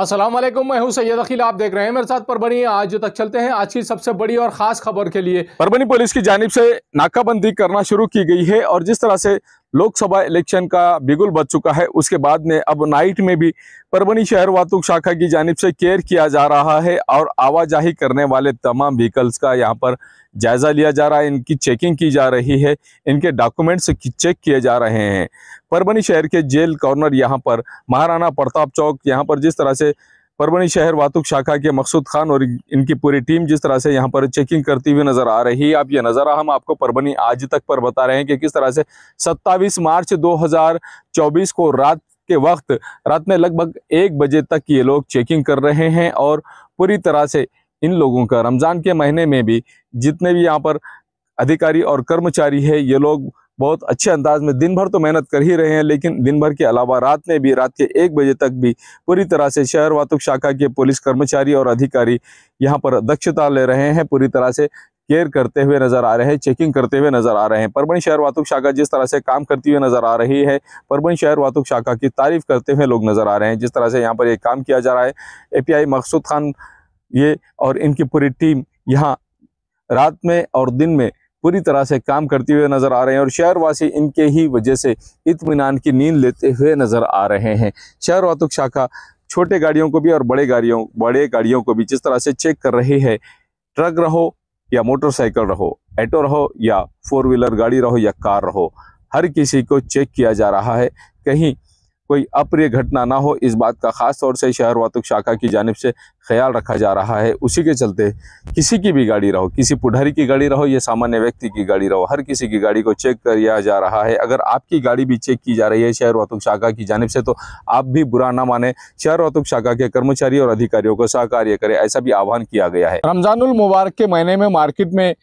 असलम मैं हूं सैयद अखिल आप देख रहे हैं मेरे साथ परबनी आज तक चलते हैं आज की सबसे बड़ी और खास खबर के लिए परबनी पुलिस की जानब से नाकाबंदी करना शुरू की गई है और जिस तरह से लोकसभा इलेक्शन का बिगुल बच चुका है उसके बाद में अब नाइट में भी परवनी शहर वातुक शाखा की जानब से केयर किया जा रहा है और आवाजाही करने वाले तमाम व्हीकल्स का यहाँ पर जायज़ा लिया जा रहा है इनकी चेकिंग की जा रही है इनके डॉक्यूमेंट्स चेक किए जा रहे हैं परवनी शहर के जेल कॉर्नर यहाँ पर महाराणा प्रताप चौक यहाँ पर जिस तरह से परभणी शहर वातुक शाखा के मकसूद खान और इनकी पूरी टीम जिस तरह से यहाँ पर चेकिंग करती हुई नजर आ रही है आप ये नज़ारा हम आपको परभणी आज तक पर बता रहे हैं कि किस तरह से 27 मार्च 2024 को रात के वक्त रात में लगभग एक बजे तक ये लोग चेकिंग कर रहे हैं और पूरी तरह से इन लोगों का रमज़ान के महीने में भी जितने भी यहाँ पर अधिकारी और कर्मचारी है ये लोग बहुत अच्छे अंदाज में दिन भर तो मेहनत कर ही रहे हैं लेकिन दिन भर के अलावा रात में भी रात के एक बजे तक भी पूरी तरह से शहर वातुक शाखा के पुलिस कर्मचारी और अधिकारी यहाँ पर दक्षता ले रहे हैं पूरी तरह से केयर करते हुए नजर आ रहे हैं चेकिंग करते हुए नजर आ रहे हैं परभणी शहर वातुक शाखा जिस तरह से काम करती हुई नजर आ रही है परभणी शहर वातुक शाखा की तारीफ करते हुए लोग नजर आ रहे हैं जिस तरह से यहाँ पर ये काम किया जा रहा है आई मकसूद खान ये और इनकी पूरी टीम यहाँ रात में और दिन में पूरी तरह से काम करते हुए नज़र आ रहे हैं और शहरवासी इनके ही वजह से इतमान की नींद लेते हुए नज़र आ रहे हैं शहर वातुक शाखा छोटे गाड़ियों को भी और बड़े गाड़ियों बड़े गाड़ियों को भी जिस तरह से चेक कर रही है ट्रक रहो या मोटरसाइकिल रहो ऑटो रहो या फोर व्हीलर गाड़ी रहो या कार रहो हर किसी को चेक किया जा रहा है कहीं कोई अप्रिय घटना ना हो इस बात का खास तौर से शहर वातुक शाखा की जानब से ख्याल रखा जा रहा है उसी के चलते किसी की भी गाड़ी रहो किसी पुढारी की गाड़ी रहो या सामान्य व्यक्ति की गाड़ी रहो हर किसी की गाड़ी को चेक किया जा रहा है अगर आपकी गाड़ी भी चेक की जा रही है शहर वातुक शाखा की जानब से तो आप भी बुरा ना माने शहर वातुक शाखा के कर्मचारी और अधिकारियों को सहकार्य करें ऐसा भी आह्वान किया गया है रमजानुल मुबारक के महीने में मार्केट में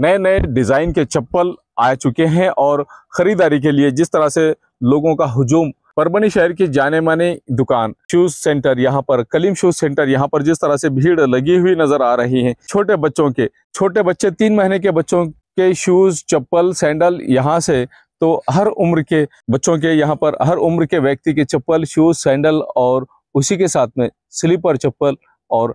नए नए डिज़ाइन के चप्पल आ चुके हैं और ख़रीदारी के लिए जिस तरह से लोगों का हजूम परभनी शहर की जाने माने दुकान शूज सेंटर यहाँ पर कलीम शूज सेंटर यहाँ पर जिस तरह से भीड़ लगी हुई नजर आ रही है छोटे बच्चों के छोटे बच्चे तीन महीने के बच्चों के शूज चप्पल सैंडल यहाँ से तो हर उम्र के बच्चों के यहाँ पर हर उम्र के व्यक्ति के चप्पल शूज सैंडल और उसी के साथ में स्लीपर चप्पल और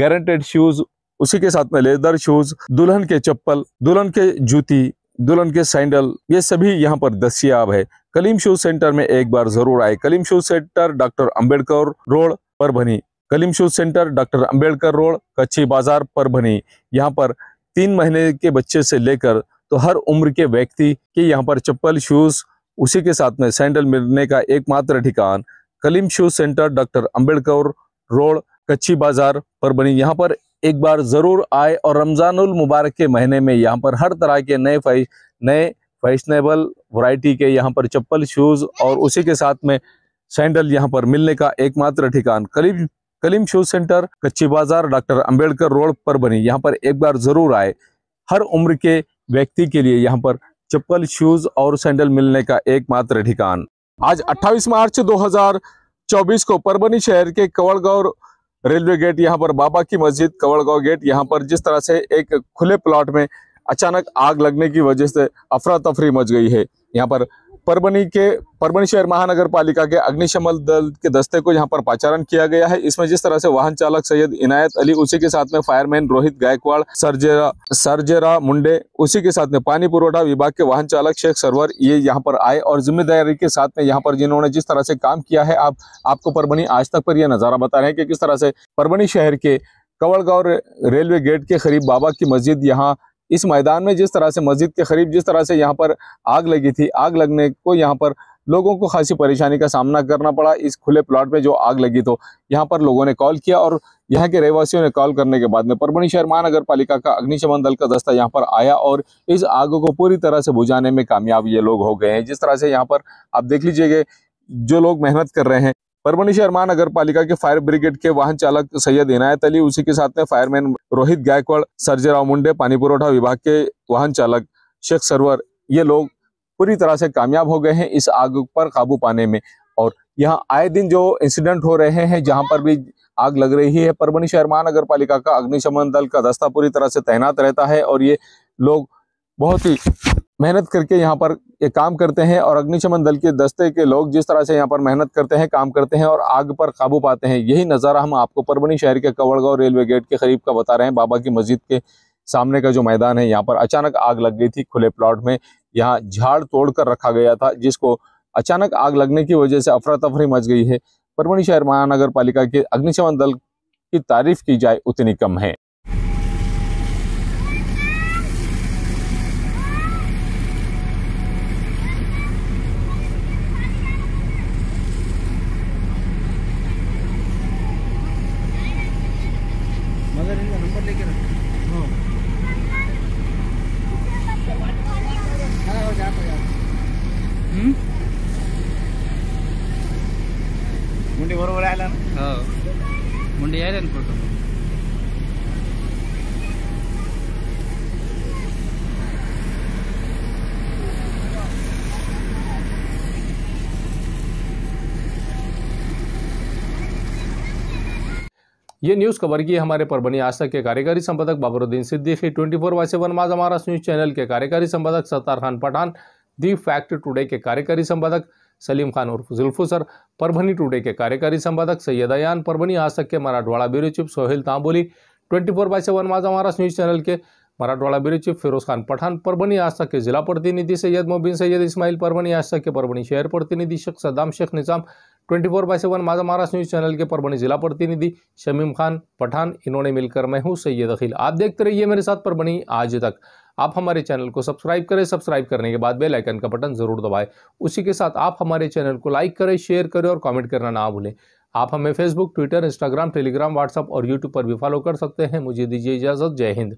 गारंटेड शूज उसी के साथ में लेदर शूज दुल्हन के चप्पल दुल्हन के जूती दुल्हन के सैंडल ये सभी यहाँ पर दस्तियाब है कलीम शूज सेंटर में एक बार जरूर आए Kaleem shoes centre doctor Ambedkar road पर बनी Kaleem shoes centre doctor Ambedkar road Kachchi Bazar पर बनी यहाँ पर तीन महीने के बच्चे से लेकर तो हर उम्र के व्यक्ति के यहाँ पर चप्पल शूज उसी के साथ में सैंडल मिलने का एकमात्र ठिकान Kaleem shoes centre doctor Ambedkar road Kachchi Bazar पर बनी यहाँ पर एक बार ज़रूर आए और रमज़ानुल मुबारक के महीने में यहाँ पर हर तरह के नए फैश नए फैशनेबल वैरायटी के यहाँ पर चप्पल शूज़ और उसी के साथ में सैंडल यहाँ पर मिलने का एकमात्र ठिकान करीब कलीम शूज सेंटर कच्ची बाजार डॉक्टर अंबेडकर रोड पर बनी यहाँ पर एक बार जरूर आए हर उम्र के व्यक्ति के लिए यहाँ पर चप्पल शूज और सैंडल मिलने का एकमात्र ठिकान आज 28 मार्च 2024 को परबनी शहर के कवड़गौर रेलवे गेट यहाँ पर बाबा की मस्जिद कवड़गांव गेट यहाँ पर जिस तरह से एक खुले प्लॉट में अचानक आग लगने की वजह से अफरा तफरी मच गई है यहाँ पर परभनी के परभनी शहर महानगर पालिका के अग्निशमन दल के दस्ते को यहाँ पर पाचारण किया गया है इसमें जिस तरह से वाहन चालक सैयद इनायत अली उसी के साथ में फायरमैन रोहित गायकवाड़ सरजेरा सरजेरा मुंडे उसी के साथ में पानी पुरवठा विभाग के वाहन चालक शेख सरवर ये यहाँ पर आए और जिम्मेदारी के साथ में यहाँ पर जिन्होंने जिस तरह से काम किया है आप आपको परभनी आज तक पर यह नज़ारा बता रहे हैं कि किस तरह से परभनी शहर के कंवड़गांव रेलवे गेट के करीब बाबा की मस्जिद यहाँ इस मैदान में जिस तरह से मस्जिद के करीब जिस तरह से यहाँ पर आग लगी थी आग लगने को यहाँ पर लोगों को खासी परेशानी का सामना करना पड़ा इस खुले प्लॉट में जो आग लगी तो यहाँ पर लोगों ने कॉल किया और यहाँ के रहवासियों ने कॉल करने के बाद में परभणी शहर महानगर पालिका का अग्निशमन दल का दस्ता यहाँ पर आया और इस आग को पूरी तरह से बुझाने में कामयाब ये लोग हो गए हैं जिस तरह से यहाँ पर आप देख लीजिए जो लोग मेहनत कर रहे हैं परमणी शहर महानगर पालिका के फायर ब्रिगेड के वाहन चालक सैयद इनायत अली उसी के साथ में फायरमैन रोहित गायकवाड़ सर्जेराव मुंडे पानी पुरोठा विभाग के वाहन चालक शेख सरवर ये लोग पूरी तरह से कामयाब हो गए हैं इस आग पर काबू पाने में और यहाँ आए दिन जो इंसिडेंट हो रहे हैं जहाँ पर भी आग लग रही है परमणी शहर महानगर पालिका का अग्निशमन दल का दस्ता पूरी तरह से तैनात रहता है और ये लोग बहुत ही मेहनत करके यहाँ पर ये काम करते हैं और अग्निशमन दल के दस्ते के लोग जिस तरह से यहाँ पर मेहनत करते हैं काम करते हैं और आग पर काबू पाते हैं यही नज़ारा हम आपको परवनी शहर के कवड़गांव रेलवे गेट के करीब का बता रहे हैं बाबा की मस्जिद के सामने का जो मैदान है यहाँ पर अचानक आग लग गई थी खुले प्लॉट में यहाँ झाड़ तोड़ कर रखा गया था जिसको अचानक आग लगने की वजह से अफरा तफरी मच गई है परवनी शहर महानगर पालिका के अग्निशमन दल की तारीफ की जाए उतनी कम है ऊपर लेके रख हाँ हो जा मुंडी बरोबर आला ना हो मुंडी यायला ना फोटो ये न्यूज़ खबर की हमारे आज तक के कार्यकारी संपादक Babaruddin Siddiqui twenty four by seven Majha हमारा न्यूज़ चैनल के कार्यकारी संपादक Sattar Khan Pathan the fact today के कार्यकारी संपादक सलीम खान उर्फ जुल्फू सर परभणी टुडे के कार्यकारी संपादक सैयद अयान आज तक के Marathwada bureau chief Sohel Tamboli twenty four by seven Majha Maharashtra news channel के मराठवाड़ा ब्यूरो चीफ फिरोज खान पठान परभनी आज तक के जिला प्रतिनिधि सैयद मोबिन सैयद इस्माइल आज तक के परभनी शहर प्रतिनिधि Sheikh Saddam Sheikh Nizam twenty four by seven Majha Maharashtra news channel के परभणी जिला प्रतिनिधि शमीम खान पठान इन्होंने मिलकर मैं हूं सैयद अखिल आप देखते रहिए मेरे साथ परभणी आज तक आप हमारे चैनल को सब्सक्राइब करें सब्सक्राइब करने के बाद बेल आइकन का बटन जरूर दबाएं उसी के साथ आप हमारे चैनल को लाइक करें शेयर करें और कमेंट करना ना भूलें आप हमें Facebook Twitter Instagram Telegram WhatsApp और यूट्यूब पर भी फॉलो कर सकते हैं मुझे दीजिए इजाज़त जय हिंद